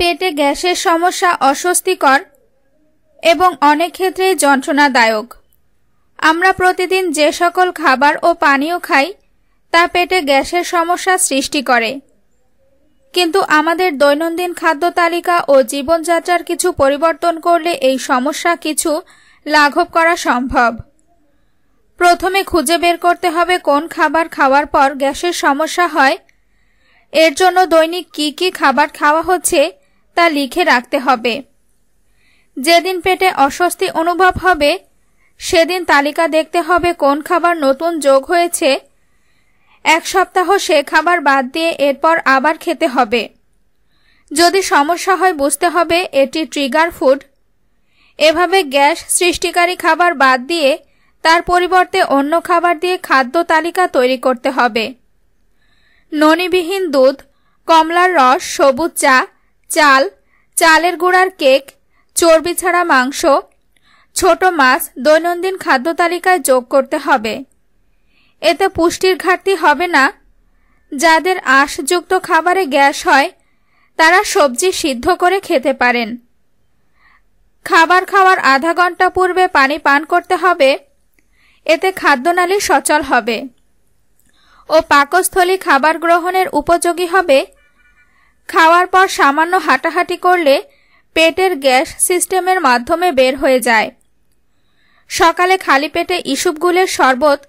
পেটে গ্যাসের সমস্যা অস্বস্তিকর এবং অনেক ক্ষেত্রেই যন্ত্রণাদায়ক আমরা প্রতিদিন যে সকল খাবার ও পানীয় খাই তা পেটে গ্যাসের সমস্যা সৃষ্টি করে কিন্তু আমাদের দৈনন্দিন খাদ্য তালিকা ও জীবনযাত্রার কিছু পরিবর্তন করলে এই সমস্যা কিছু লাঘব করা সম্ভব প্রথমে খুঁজে বের করতে হবে কোন খাবার খাওয়ার পর গ্যাসের সমস্যা হয় এর জন্য দৈনিক কি কি খাবার খাওয়া হচ্ছে তা লিখে রাখতে হবে যেদিন পেটে অস্বস্তি অনুভব হবে সেদিন তালিকা দেখতে হবে কোন খাবার নতুন যোগ হয়েছে এক সপ্তাহ সে খাবার বাদ দিয়ে এরপর আবার খেতে হবে যদি সমস্যা হয় বুঝতে হবে এটি ট্রিগার ফুড এভাবে গ্যাস সৃষ্টিকারী খাবার বাদ দিয়ে তার পরিবর্তে অন্য খাবার দিয়ে খাদ্য তালিকা তৈরি করতে হবে ননিবিহীন দুধ কমলার রস সবুজ চা চাল চালের গুঁড়ার কেক চর্বি ছাড়া মাংস ছোট মাছ দৈনন্দিন খাদ্য তালিকায় যোগ করতে হবে এতে পুষ্টির ঘাটতি হবে না যাদের আঁশযুক্ত খাবারে গ্যাস হয় তারা সবজি সিদ্ধ করে খেতে পারেন খাবার খাওয়ার আধা ঘন্টা পূর্বে পানি পান করতে হবে এতে খাদ্যনালী সচল হবে ও পাকস্থলী খাবার গ্রহণের উপযোগী হবে খাওয়ার পর সামান্য হাঁটাহাঁটি করলে পেটের গ্যাস সিস্টেমের মাধ্যমে বের হয়ে যায় সকালে খালি পেটে ইসুপগুলের শরবত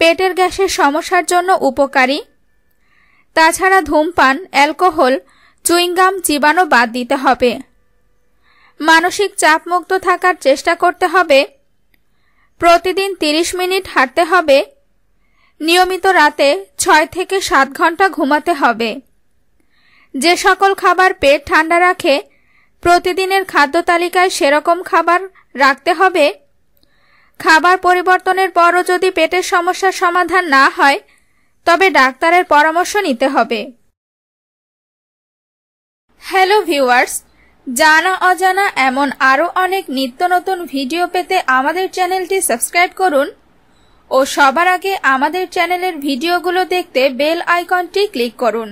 পেটের গ্যাসের সমস্যার জন্য উপকারী তাছাড়া ধূমপান অ্যালকোহল চুইংগাম চিবানো বাদ দিতে হবে মানসিক চাপমুক্ত থাকার চেষ্টা করতে হবে প্রতিদিন ৩০ মিনিট হাঁটতে হবে নিয়মিত রাতে ছয় থেকে সাত ঘন্টা ঘুমাতে হবে যে সকল খাবার পেট ঠান্ডা রাখে প্রতিদিনের খাদ্য তালিকায় সেরকম খাবার রাখতে হবে খাবার পরিবর্তনের পরও যদি পেটের সমস্যার সমাধান না হয় তবে ডাক্তারের পরামর্শ নিতে হবে হ্যালো ভিউয়ার্স জানা অজানা এমন আরও অনেক নিত্য নতুন ভিডিও পেতে আমাদের চ্যানেলটি সাবস্ক্রাইব করুন ও সবার আগে আমাদের চ্যানেলের ভিডিওগুলো দেখতে বেল আইকনটি ক্লিক করুন